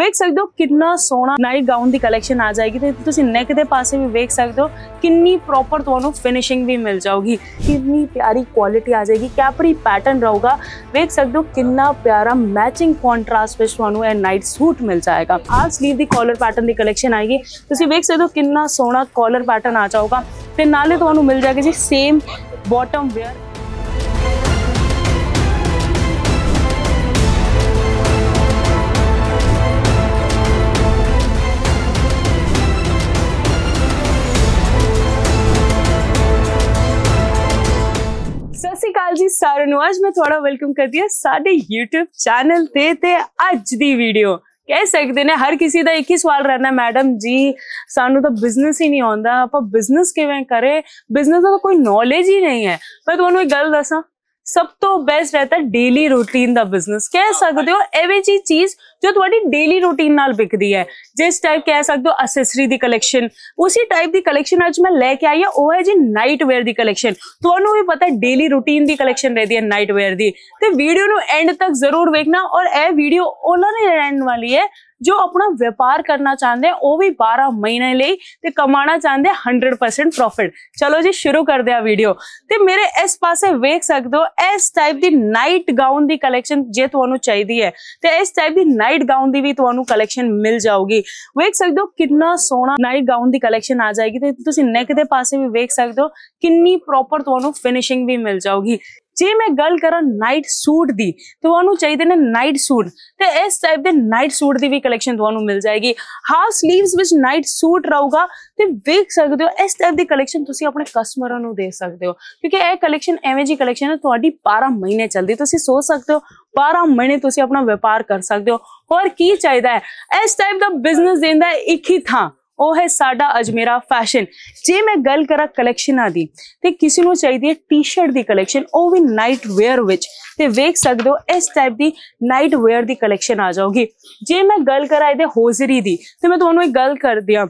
ਵੇਖ ਸਕਦੇ ਹੋ ਕਿੰਨਾ ਸੋਹਣਾ ਨਾਈਟ ਗਾਊਨ ਦੀ ਕਲੈਕਸ਼ਨ ਆ ਜਾਏਗੀ ਤੇ ਤੁਸੀਂ ਨੈਕ ਦੇ ਪਾਸੇ ਵੀ ਵੇਖ ਸਕਦੇ ਹੋ ਕਿੰਨੀ ਪ੍ਰੋਪਰ ਤੁਹਾਨੂੰ ਫਿਨਿਸ਼ਿੰਗ ਵੀ ਮਿਲ ਜਾਊਗੀ ਕਿੰਨੀ ਪਿਆਰੀ ਕੁਆਲਿਟੀ ਆ ਜਾਏਗੀ ਕੈਪਰੀ ਪੈਟਰਨ ਰਹੂਗਾ ਵੇਖ ਸਕਦੇ ਹੋ ਕਿੰਨਾ ਪਿਆਰਾ ਮੈਚਿੰਗ ਕੰਟਰਾਸਟ ਵਿੱਚ ਤੁਹਾਨੂੰ ਇਹ ਨਾਈਟ ਸੂਟ ਮਿਲ ਜਾਏਗਾ ਆਹ ਸਲੀਵ ਦੀ ਕਾਲਰ ਪੈਟਰਨ ਦੀ ਕਲੈਕਸ਼ਨ ਆਏਗੀ ਤੁਸੀਂ ਵੇਖ ਸਕਦੇ ਹੋ ਕਿੰਨਾ ਸੋਹਣਾ ਕਾਲਰ ਪੈਟਰਨ ਆ ਜਾਊਗਾ ਤੇ ਨਾਲੇ ਤੁਹਾਨੂੰ ਮਿਲ ਜਾਏਗਾ ਜੀ ਸੇਮ ਬਾਟਮ ਵੇਅਰ ਸਾਰਿਆਂ ਨੂੰ ਅੱਜ ਮੈਂ ਤੁਹਾਡਾ ਵੈਲਕਮ ਕਰਦੀ ਹਾਂ ਸਾਡੇ YouTube ਚੈਨਲ ਤੇ ਤੇ ਅੱਜ ਦੀ ਵੀਡੀਓ ਕਹਿ ਸਕਦੇ ਨੇ ਹਰ ਕਿਸੇ ਦਾ ਇੱਕ ਹੀ ਸਵਾਲ ਰਹਿਣਾ ਮੈਡਮ ਜੀ ਸਾਨੂੰ ਤਾਂ ਬਿਜ਼ਨਸ ਹੀ ਨਹੀਂ ਆਉਂਦਾ ਆਪਾਂ ਬਿਜ਼ਨਸ ਕਿਵੇਂ ਕਰੇ ਬਿਜ਼ਨਸ ਦਾ ਕੋਈ ਨੌਲੇਜ ਹੀ ਨਹੀਂ ਹੈ ਮੈਂ ਤੁਹਾਨੂੰ ਇੱਕ ਗੱਲ ਦੱਸਾਂ ਸਭ ਤੋਂ ਬੈਸਟ ਰਹਤਾ ਡੇਲੀ ਰੂਟੀਨ ਦਾ ਬਿਜ਼ਨਸ ਕਹਿ ਸਕਦੇ ਹੋ ਐਵੇਂ ਜੀ ਚੀਜ਼ ਜੋ ਤੁਹਾਡੀ ਡੇਲੀ ਰੂਟੀਨ ਨਾਲ ਵਿਕਦੀ ਹੈ ਜਿਸ ਟਾਈਪ ਕਹਿ ਸਕਦੇ ਹੋ ਅਸੈਸਰੀ ਦੀ ਕਲੈਕਸ਼ਨ ਉਸੇ ਟਾਈਪ ਦੀ ਕਲੈਕਸ਼ਨ ਅੱਜ ਮੈਂ ਲੈ ਕੇ ਆਈ ਆ ਉਹ ਹੈ ਜੀ ਨਾਈਟ ਵੇਅਰ ਦੀ ਕਲੈਕਸ਼ਨ ਤੁਹਾਨੂੰ ਵੀ ਪਤਾ ਡੇਲੀ ਰੂਟੀਨ ਦੀ ਕਲੈਕਸ਼ਨ ਰਹਦੀ ਹੈ ਨਾਈਟ ਵੇਅਰ ਦੀ ਤੇ ਵੀਡੀਓ ਨੂੰ ਐਂਡ ਤੱਕ ਜ਼ਰੂਰ ਵੇਖਣਾ ਔਰ ਇਹ ਵੀਡੀਓ ਉਹਨਾਂ ਨੇ ਰਹਿਣ ਵਾਲੀ ਹੈ ਜੋ ਆਪਣਾ ਵਪਾਰ ਕਰਨਾ ਚਾਹੁੰਦੇ ਉਹ ਵੀ 12 ਮਹੀਨੇ ਲਈ ਤੇ ਕਮਾਉਣਾ ਚਾਹੁੰਦੇ 100% ਪ੍ਰੋਫਿਟ ਚਲੋ ਜੀ ਸ਼ੁਰੂ ਕਰਦੇ ਆ ਵੀਡੀਓ ਤੇ ਮੇਰੇ ਇਸ ਪਾਸੇ ਵੇਖ ਸਕਦੇ ਹੋ ਇਸ ਟਾਈਪ ਦੀ ਨਾਈਟ ਗਾਊਨ ਦੀ ਕਲੈਕਸ਼ਨ ਜੇ ਤੁਹਾਨੂੰ ਚਾਹੀਦੀ ਹੈ ਤੇ ਇਸ ਟਾਈਪ ਦੀ ਨਾਈਟ ਗਾਊਨ ਦੀ ਵੀ ਤੁਹਾਨੂੰ ਕਲੈਕਸ਼ਨ ਮਿਲ ਜਾਊਗੀ ਵੇਖ ਸਕਦੇ ਹੋ ਕਿੰਨਾ ਸੋਹਣਾ ਨਾਈਟ ਗਾਊਨ ਦੀ ਕਲੈਕਸ਼ਨ ਆ ਜਾਏਗੀ ਤੇ ਤੁਸੀਂ ਨੈਕ ਦੇ ਪਾਸੇ ਵੀ ਵੇਖ ਸਕਦੇ ਹੋ ਕਿੰਨੀ ਪ੍ਰੋਪਰ ਤੁਹਾਨੂੰ ਫਿਨਿਸ਼ਿੰਗ ਵੀ ਮਿਲ ਜਾਊਗੀ ਜੇ ਮੈਂ ਗੱਲ ਕਰਾਂ ਨਾਈਟ ਸੂਟ ਦੀ ਤੁਹਾਨੂੰ ਚਾਹੀਦੇ ਨੇ ਨਾਈਟ ਸੂਟ ਤੇ ਇਸ ਟਾਈਪ ਦੇ ਨਾਈਟ ਸੂਟ ਦੀ ਵੀ ਕਲੈਕਸ਼ਨ ਤੁਹਾਨੂੰ ਮਿਲ ਜਾਏਗੀ ਹਾਫ 슬ੀਵਸ ਵਿੱਚ ਨਾਈਟ ਸੂਟ ਰਹੂਗਾ ਤੇ ਵੇਖ ਸਕਦੇ ਹੋ ਇਸ ਟਾਈਪ ਦੀ ਕਲੈਕਸ਼ਨ ਤੁਸੀਂ ਆਪਣੇ ਕਸਟਮਰਾਂ ਨੂੰ ਦੇ ਸਕਦੇ ਹੋ ਕਿਉਂਕਿ ਇਹ ਕਲੈਕਸ਼ਨ ਐਵੇਂ ਜੀ ਕਲੈਕਸ਼ਨ ਹੈ ਤੁਹਾਡੀ 12 ਮਹੀਨੇ ਚੱਲਦੀ ਤੁਸੀਂ ਸੋਚ ਸਕਦੇ ਹੋ 12 ਮਹੀਨੇ ਤੁਸੀਂ ਆਪਣਾ ਵਪਾਰ ਕਰ ਸਕਦੇ ਹੋ ਹੋਰ ਕੀ ਚਾਹੀਦਾ ਹੈ ਇਸ ਟਾਈਪ ਦਾ ਬਿਜ਼ਨਸ ਦੇਂਦਾ ਇੱਕ ਹੀ ਥਾਂ ਉਹ ਹੈ ਸਾਡਾ ਅਜਮੇਰਾ ਫੈਸ਼ਨ ਜੇ ਮੈਂ ਗੱਲ ਕਰਾਂ ਕਲੈਕਸ਼ਨਾਂ ਦੀ ਤੇ ਕਿਸੇ ਨੂੰ ਚਾਹੀਦੀ ਹੈ ਟੀ-ਸ਼ਰਟ ਦੀ ਕਲੈਕਸ਼ਨ ਉਹ ਵੀ ਨਾਈਟ ਵੇਅਰ ਵਿੱਚ ਤੇ ਵੇਖ ਸਕਦੇ ਹੋ ਇਸ ਟਾਈਪ ਦੀ ਨਾਈਟ ਵੇਅਰ ਦੀ ਕਲੈਕਸ਼ਨ ਆ ਜਾਊਗੀ ਜੇ ਮੈਂ ਗੱਲ ਕਰਾਂ ਇਹਦੇ ਹੋਜ਼ਰੀ ਦੀ ਤੇ ਮੈਂ ਤੁਹਾਨੂੰ ਇੱਕ ਗੱਲ ਕਰ ਦਿਆਂ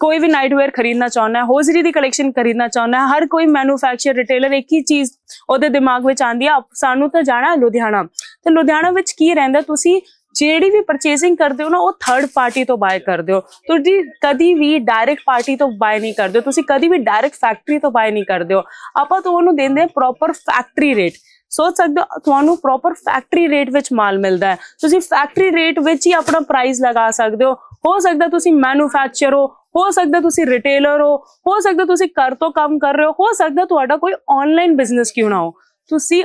ਕੋਈ ਵੀ ਨਾਈਟ ਵੇਅਰ ਖਰੀਦਣਾ ਚਾਹੁੰਦਾ ਹੈ ਹੋਜ਼ਰੀ ਦੀ ਕਲੈਕਸ਼ਨ ਖਰੀਦਣਾ ਚਾਹੁੰਦਾ ਹੈ ਹਰ ਕੋਈ ਮੈਨੂਫੈਕਚਰ ਰਿਟੇਲਰ ਇੱਕ ਹੀ ਚੀਜ਼ ਉਹਦੇ ਦਿਮਾਗ ਵਿੱਚ ਆਂਦੀ ਆ ਸਾਨੂੰ ਤਾਂ ਜਾਣਾ ਲੁਧਿਆਣਾ ਤੇ ਲੁਧਿਆਣਾ ਵਿੱਚ ਕੀ ਰਹਿੰਦਾ ਤੁਸੀਂ ਜਿਹੜੀ ਵੀ ਪਰਚੇਸਿੰਗ ਕਰਦੇ ਹੋ ਨਾ ਉਹ ਥਰਡ ਪਾਰਟੀ ਤੋਂ ਬਾਏ ਕਰਦੇ ਹੋ ਤੁਸੀਂ ਕਦੀ ਵੀ ਡਾਇਰੈਕਟ ਪਾਰਟੀ ਤੋਂ ਬਾਏ ਨਹੀਂ ਕਰਦੇ ਤੁਸੀਂ ਕਦੀ ਵੀ ਡਾਇਰੈਕਟ ਫੈਕਟਰੀ ਤੋਂ ਬਾਏ ਨਹੀਂ ਕਰਦੇ ਹੋ ਆਪਾਂ ਤਾਂ ਉਹਨੂੰ ਦਿੰਦੇ ਆ ਪ੍ਰੋਪਰ ਫੈਕਟਰੀ ਰੇਟ ਸੋਚ ਸਕਦੇ ਹੋ ਤੁਹਾਨੂੰ ਪ੍ਰੋਪਰ ਫੈਕਟਰੀ ਰੇਟ ਵਿੱਚ ਮਾਲ ਮਿਲਦਾ ਹੈ ਤੁਸੀਂ ਫੈਕਟਰੀ ਰੇਟ ਵਿੱਚ ਹੀ ਆਪਣਾ ਪ੍ਰਾਈਸ ਲਗਾ ਸਕਦੇ ਹੋ ਹੋ ਸਕਦਾ ਤੁਸੀਂ ਮੈਨੂਫੈਕਚਰ ਹੋ ਹੋ ਸਕਦਾ ਤੁਸੀਂ ਰਿਟੇਲਰ ਹੋ ਹੋ ਸਕਦਾ ਤੁਸੀਂ ਘਰ ਤੋਂ ਕੰਮ ਕਰ ਰਹੇ ਹੋ ਹੋ ਸਕਦਾ ਤੁਹਾਡਾ ਕੋਈ ਆਨਲਾਈਨ ਬਿਜ਼ਨਸ ਕਿਉਂ ਨਾ ਹੋ ਤੁਸੀਂ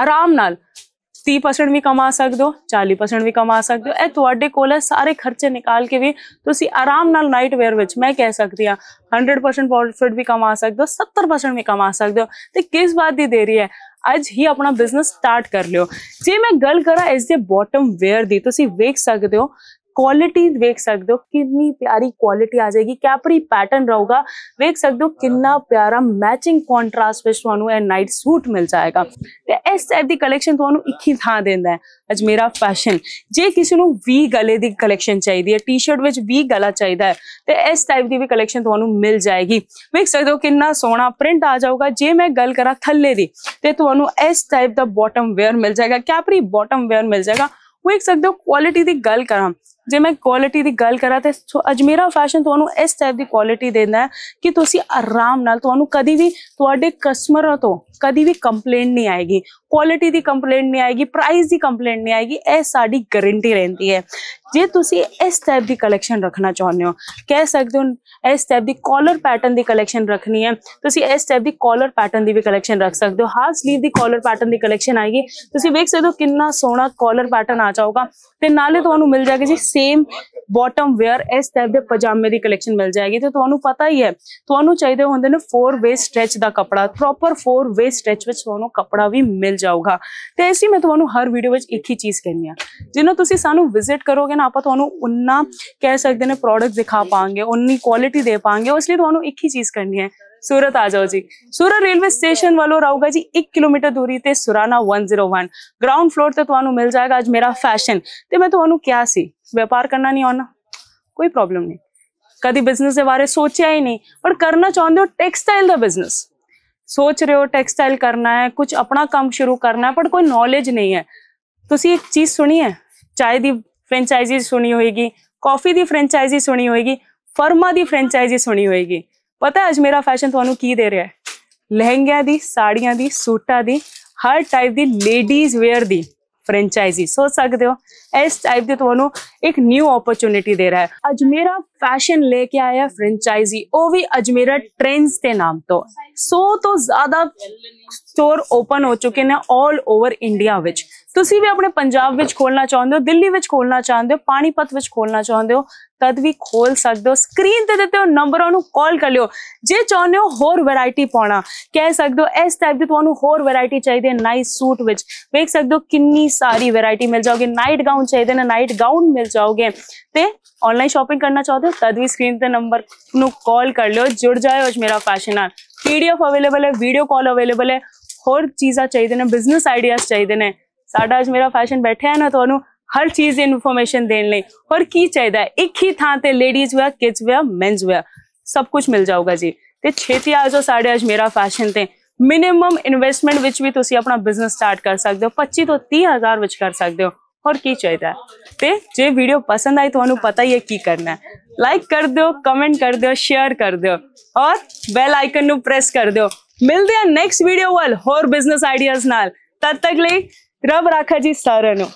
ਆਰਾਮ ਨਾਲ 30% ਵੀ ਕਮਾ ਸਕਦੇ ਹੋ 40% ਵੀ ਕਮਾ ਸਕਦੇ ਹੋ ਇਹ ਤੁਹਾਡੇ ਕੋਲ ਹੈ ਸਾਰੇ ਖਰਚੇ ਨਿਕਾਲ ਕੇ ਵੀ ਤੁਸੀਂ ਆਰਾਮ ਨਾਲ ਨਾਈਟ ਵੇਅਰ ਵਿੱਚ ਮੈਂ ਕਹਿ ਸਕਦੀ ਆ 100% ਪ੍ਰੋਫਿਟ ਵੀ ਕਮਾ ਸਕਦੇ ਹੋ 70% ਵੀ ਕਮਾ ਸਕਦੇ ਹੋ ਤੇ ਕਿਸ ਬਾਤ ਦੀ ਦੇਰੀ ਹੈ ਅੱਜ ਹੀ ਆਪਣਾ ਬਿਜ਼ਨਸ ਸਟਾਰਟ ਕਰ ਲਿਓ ਜੇ ਮੈਂ ਗੱਲ ਕਰਾਂ ਇਸ ਦੇ ਬਾਟਮ ਵੇਅਰ ਦੀ ਤੁਸੀਂ ਵੇਖ ਸਕਦੇ ਹੋ ਕੁਆਲਿਟੀ ਵੇਖ ਸਕਦੇ ਹੋ ਕਿੰਨੀ ਪਿਆਰੀ ਕੁਆਲਿਟੀ ਆ ਜਾਏਗੀ ਕੈਪਰੀ ਪੈਟਰਨ ਰਹੂਗਾ ਵੇਖ ਸਕਦੇ ਹੋ ਕਿੰਨਾ ਪਿਆਰਾ ਮੈਚਿੰਗ ਕੰਟਰਾਸਟ ਵਿੱਚ ਤੁਹਾਨੂੰ ਇਹ ਨਾਈਟ ਸੂਟ ਮਿਲ ਜਾਏਗਾ ਤੇ ਇਸ ਟਾਈਪ ਦੀ ਕਲੈਕਸ਼ਨ ਤੁਹਾਨੂੰ ਇੱਕ ਹੀ ਥਾਂ ਦਿੰਦਾ ਹੈ ਅੱਜ ਮੇਰਾ ਫੈਸ਼ਨ ਜੇ ਕਿਸੇ ਨੂੰ ਵੀ ਗਲੇ ਦੀ ਕਲੈਕਸ਼ਨ ਚਾਹੀਦੀ ਹੈ ਟੀ-ਸ਼ਰਟ ਵਿੱਚ ਵੀ ਗਲਾ ਚਾਹੀਦਾ ਹੈ ਤੇ ਇਸ ਟਾਈਪ ਦੀ ਵੀ ਕਲੈਕਸ਼ਨ ਤੁਹਾਨੂੰ ਮਿਲ ਜਾਏਗੀ ਵੇਖ ਸਕਦੇ ਹੋ ਕਿੰਨਾ ਸੋਹਣਾ ਪ੍ਰਿੰਟ ਆ ਜਾਊਗਾ ਜੇ ਮੈਂ ਗੱਲ ਕਰਾਂ ਥੱਲੇ ਦੀ ਤੇ ਤੁਹਾਨੂੰ ਇਸ ਟਾਈਪ ਦਾ ਬਾਟਮ ਵੇਅਰ ਮਿਲ ਜਾਏਗਾ ਕੈਪਰੀ ਬਾਟਮ ਵੇਅਰ ਮਿਲ ਜਾਏਗਾ ਵੇਖ ਸਕਦੇ ਹੋ ਕੁਆਲਿਟੀ ਦੀ ਗੱਲ ਕਰਾਂ ਜੇ ਮੈਂ ਕੁਆਲਿਟੀ ਦੀ ਗੱਲ ਕਰਾਂ ਤੇ ਅਜਮੇਰਾ ਫੈਸ਼ਨ ਤੁਹਾਨੂੰ ਇਸ ਟਾਈਪ ਦੀ ਕੁਆਲਿਟੀ ਦਿੰਦਾ ਹੈ ਕਿ ਤੁਸੀਂ ਆਰਾਮ ਨਾਲ ਤੁਹਾਨੂੰ ਕਦੀ ਵੀ ਤੁਹਾਡੇ ਕਸਟਮਰਾਂ ਤੋਂ ਕਦੀ ਵੀ ਕੰਪਲੇਂਟ ਨਹੀਂ ਆਏਗੀ ਕੁਆਲਿਟੀ ਦੀ ਕੰਪਲੇਂਟ ਨਹੀਂ ਆਏਗੀ ਪ੍ਰਾਈਸ ਦੀ ਕੰਪਲੇਂਟ ਨਹੀਂ ਆਏਗੀ ਇਹ ਸਾਡੀ ਗਾਰੰਟੀ ਰਹਿੰਦੀ ਹੈ ਜੇ ਤੁਸੀਂ ਇਸ ਟਾਈਪ ਦੀ ਕਲੈਕਸ਼ਨ ਰੱਖਣਾ ਚਾਹੁੰਦੇ ਹੋ ਕਹਿ ਸਕਦੇ ਹੋ ਇਸ ਟਾਈਪ ਦੀ ਕਾਲਰ ਪੈਟਰਨ ਦੀ ਕਲੈਕਸ਼ਨ ਰੱਖਣੀ ਹੈ ਤੁਸੀਂ ਇਸ ਟਾਈਪ ਦੀ ਕਾਲਰ ਪੈਟਰਨ ਦੀ ਵੀ ਕਲੈਕਸ਼ਨ ਰੱਖ ਸਕਦੇ ਹੋ ਹਾਫ ਸਲੀਵ ਦੀ ਕਾਲਰ ਪੈਟਰਨ ਦੀ ਕਲੈਕਸ਼ਨ ਆਏਗੀ ਤੁਸੀਂ ਵੇਖ ਸਕਦੇ ਹੋ ਕਿੰਨਾ ਸੋਹਣਾ ਕਾਲਰ ਪੈਟਰਨ ਆ ਜਾਊਗਾ ਤੇ ਨਾਲੇ ਤੁਹਾਨੂੰ ਮਿਲ ਜਾਏਗਾ ਜੀ ਸੇਮ ਬਾਟਮ ਵੇਅਰ ਇਸ ਟਾਈਪ ਦੇ ਪਜਾਮੇ ਦੀ ਕਲੈਕਸ਼ਨ ਮਿਲ ਜਾਏਗੀ ਤੇ ਤੁਹਾਨੂੰ ਪਤਾ ਹੀ ਹੈ ਤੁਹਾਨੂੰ ਚਾਹੀਦੇ ਹੁੰਦੇ ਨੇ 4 ਵੇ ਸਟ੍ਰੈਚ ਦਾ ਕਪੜਾ ਪ੍ਰੋਪਰ 4 ਵੇ ਸਟ੍ਰੈਚ ਵਿੱਚ ਤੁਹਾਨੂੰ ਕਪੜਾ ਵੀ ਮਿਲ ਜਾਊਗਾ ਤੇ ਐਸੀ ਮੈਂ ਤੁਹਾਨੂੰ ਹਰ ਵੀਡੀਓ ਵਿੱਚ ਇੱਕ ਹੀ ਚੀਜ਼ ਕਹਿੰਨੀ ਆ ਜਿੰਨਾ ਤੁਸੀਂ ਸਾਨੂੰ ਵਿਜ਼ਿਟ ਕਰੋਗੇ ਨਾ ਆਪਾਂ ਤੁਹਾਨੂੰ ਉਨਾ ਕਹਿ ਸਕਦੇ ਨੇ ਪ੍ਰੋਡਕਟ ਦਿਖਾ ਪਾਵਾਂਗੇ ਉਨੀ ਕੁਆਲਿਟੀ ਦੇ ਪਾਵਾਂਗੇ ਉਸ ਲਈ ਤੁਹਾਨੂੰ ਇੱਕ ਹੀ ਚੀਜ਼ ਕਰਨੀ ਹੈ ਸੂਰਤ ਆ ਜਾਓ ਜੀ ਸੂਰਤ ਰੇਲਵੇ ਸਟੇਸ਼ਨ ਵੱਲੋਂ ਰਹੂਗਾ ਜੀ 1 ਕਿਲੋਮੀਟਰ ਦੂਰੀ ਤੇ ਸੁਰਾਣਾ 101 ਗਰਾਊਂਡ ਫਲੋਰ ਤੇ ਤੁਹਾਨੂੰ ਮਿਲ ਜਾਏਗਾ ਅੱਜ ਮੇਰਾ ਫੈਸ਼ਨ ਤੇ ਮੈਂ ਤੁਹਾਨੂੰ ਕਿਹਾ ਸੀ ਵਪਾਰ ਕਰਨਾ ਨਹੀਂ ਆਉਣਾ ਕੋਈ ਪ੍ਰੋਬਲਮ ਨਹੀਂ ਕਦੀ ਬਿਜ਼ਨਸ ਦੇ ਬਾਰੇ ਸੋਚਿਆ ਹੀ ਨਹੀਂ ਪਰ ਕਰਨਾ ਚਾਹੁੰਦੇ ਹੋ ਟੈਕਸਟਾਈਲ ਦਾ ਬਿਜ਼ਨਸ ਸੋਚ ਰਹੇ ਹੋ ਟੈਕਸਟਾਈਲ ਕਰਨਾ ਹੈ ਕੁਝ ਆਪਣਾ ਕੰਮ ਸ਼ੁਰੂ ਕਰਨਾ ਹੈ ਪਰ ਕੋਈ ਨੌਲੇਜ ਨਹੀਂ ਹੈ ਤੁਸੀਂ ਇੱਕ ਚੀਜ਼ ਸੁਣੀ ਹੈ ਚਾਹ ਦੀ ਫਰੈਂਚਾਈਜ਼ੀ ਸੁਣੀ ਹੋਏਗੀ ਕਾਫੀ ਦੀ ਫਰੈਂਚਾਈਜ਼ੀ ਸੁਣੀ ਹੋਏਗੀ ਫਰਮਾ ਦੀ ਫਰੈਂਚਾਈਜ਼ੀ ਸੁਣੀ ਹੋਏਗੀ ਪਤਾ ਅੱਜ ਮੇਰਾ ਫੈਸ਼ਨ ਤੁਹਾਨੂੰ ਕੀ ਦੇ ਰਿਹਾ ਹੈ ਲਹਿੰਗਿਆਂ ਦੀ ਸਾੜੀਆਂ ਦੀ ਸੂਟਾਂ ਦੀ ਹਰ ਟਾਈਪ ਦੀ ਲੇਡੀਜ਼ ਵੇਅਰ ਦੀ ਫਰੈਂਚਾਈਜ਼ੀ ਸੋਚ ਸਕਦੇ ਹੋ ਇਸ ਟਾਈਪ ਦੇ ਤੁਹਾਨੂੰ ਇੱਕ ਨਿਊ ਓਪਰਚੁਨਿਟੀ ਦੇ ਰਿਹਾ ਹੈ ਅੱਜ ਮੇਰਾ ਫੈਸ਼ਨ ਲੈ ਕੇ ਆਇਆ ਫਰੈਂਚਾਈਜ਼ੀ ਉਹ ਵੀ ਅਜਮੇਰਾ ਟ੍ਰੈਂਡਸ ਦੇ ਨਾਮ ਤੋਂ 100 ਤੋਂ ਜ਼ਿਆਦਾ ਸਟੋਰ ਓਪਨ ਹੋ ਚੁੱਕੇ ਨੇ 올 ਓਵਰ ਇੰਡੀਆ ਵਿੱਚ ਤੁਸੀਂ ਵੀ ਆਪਣੇ ਪੰਜਾਬ ਵਿੱਚ ਖੋਲਣਾ ਚਾਹੁੰਦੇ ਹੋ ਦਿੱਲੀ ਵਿੱਚ ਖੋਲਣਾ ਚਾਹੁੰਦੇ ਹੋ ਪਾਣੀਪਤ ਵਿੱਚ ਖੋਲਣਾ ਚਾਹੁੰਦੇ ਹੋ ਤਦ ਵੀ ਖੋਲ ਸਕਦੇ ਹੋ ਸਕਰੀਨ ਤੇ ਦਿੱਤੇ ਹੋ ਨੰਬਰਾਂ ਨੂੰ ਕਾਲ ਕਰ ਲਿਓ ਜੇ ਚਾਹੁੰਦੇ ਹੋ ਹੋਰ ਵੈਰਾਈਟੀ ਪਾਉਣਾ ਕਹਿ ਸਕਦੇ ਹੋ ਇਸ ਟਾਈਪ ਦੀ ਤੁਹਾਨੂੰ ਹੋਰ ਵੈਰਾਈਟੀ ਚਾਹੀਦੀ ਹੈ ਨਾਈਸ ਸੂਟ ਵਿੱਚ ਵੇਖ ਸਕਦੇ ਹੋ ਕਿੰਨੀ ਸਾਰੀ ਵੈਰਾਈਟੀ ਮਿਲ ਜਾਊਗੀ ਨਾਈਟ ਗਾਊਨ ਚਾਹੀਦੇ ਨੇ ਨਾਈਟ ਗਾਊਨ ਮਿਲ ਜਾਓਗੇ ਤੇ ਆਨਲਾਈਨ ਸ਼ਾਪਿੰਗ ਕਰਨਾ ਚਾਹੁੰਦੇ ਹੋ ਤਦ ਵੀ ਸਕਰੀਨ ਤੇ ਨੰਬਰ ਨੂੰ ਕਾਲ ਕਰ ਲਿਓ ਜੁੜ ਜਾਓ ਅਜ ਮੇਰਾ ਫੈਸ਼ਨ ਨਾਲ ਪੀਡੀਐਫ ਅਵੇਲੇਬਲ ਹੈ ਵੀਡੀਓ ਕਾਲ ਅਵੇਲੇਬਲ ਹੈ ਹੋਰ ਚੀਜ਼ਾਂ ਚਾਹੀਦੇ ਨੇ ਬਿਜ਼ਨਸ ਆਈਡੀਆਜ਼ ਚਾਹੀਦੇ ਨੇ ਸਾਡਾ ਅੱਜ ਮੇਰਾ ਫੈਸ਼ਨ ਬੈਠਿਆ ਹੈ ਨਾ ਤੁਹਾਨੂੰ ਹਰ ਚੀਜ਼ ਦੀ ਇਨਫੋਰਮੇਸ਼ਨ ਦੇਣ ਲਈ ਔਰ ਕੀ ਚਾਹੀਦਾ ਹੈ ਇੱਕ ਹੀ ਥਾਂ ਤੇ ladies wear kids wear men's wear ਸਭ ਕੁਝ ਮਿਲ ਜਾਊਗਾ ਜੀ ਤੇ ਛੇਤੀ ਆ ਜਾਓ ਸਾਡੇ ਅੱਜ ਮੇਰਾ ਫੈਸ਼ਨ ਤੇ ਮਿਨੀਮਮ ਇਨਵੈਸਟਮੈਂਟ ਵਿੱਚ ਵੀ ਤੁਸੀਂ ਆਪਣਾ ਬਿਜ਼ਨਸ ਸਟਾਰਟ ਕਰ ਸਕਦੇ ਹੋ 25 ਤੋਂ 30000 ਵਿੱਚ ਕਰ ਸਕਦੇ ਹੋ ਔਰ ਕੀ ਚਾਹੀਦਾ ਤੇ ਜੇ ਵੀਡੀਓ ਪਸੰਦ ਆਈ ਤੁਹਾਨੂੰ ਪਤਾ ਹੀ ਹੈ ਕੀ ਕਰਨਾ ਹੈ ਲਾਈਕ ਕਰ ਦਿਓ ਕਮੈਂਟ ਕਰ ਦਿਓ ਸ਼ੇਅਰ ਕਰ ਦਿਓ ਔਰ ਬੈਲ ਆਈਕਨ ਨੂੰ ਪ੍ਰੈਸ ਕਰ ਦਿਓ ਮਿਲਦੇ ਆ ਨੈਕਸਟ ਵੀਡੀਓ ਵੱਲ ਹੋਰ ਬਿਜ਼ਨਸ ਆਈਡੀਆਜ਼ ਨਾਲ ਤਦ ਤੱਕ ਲਈ રબ રાખા જી સારનો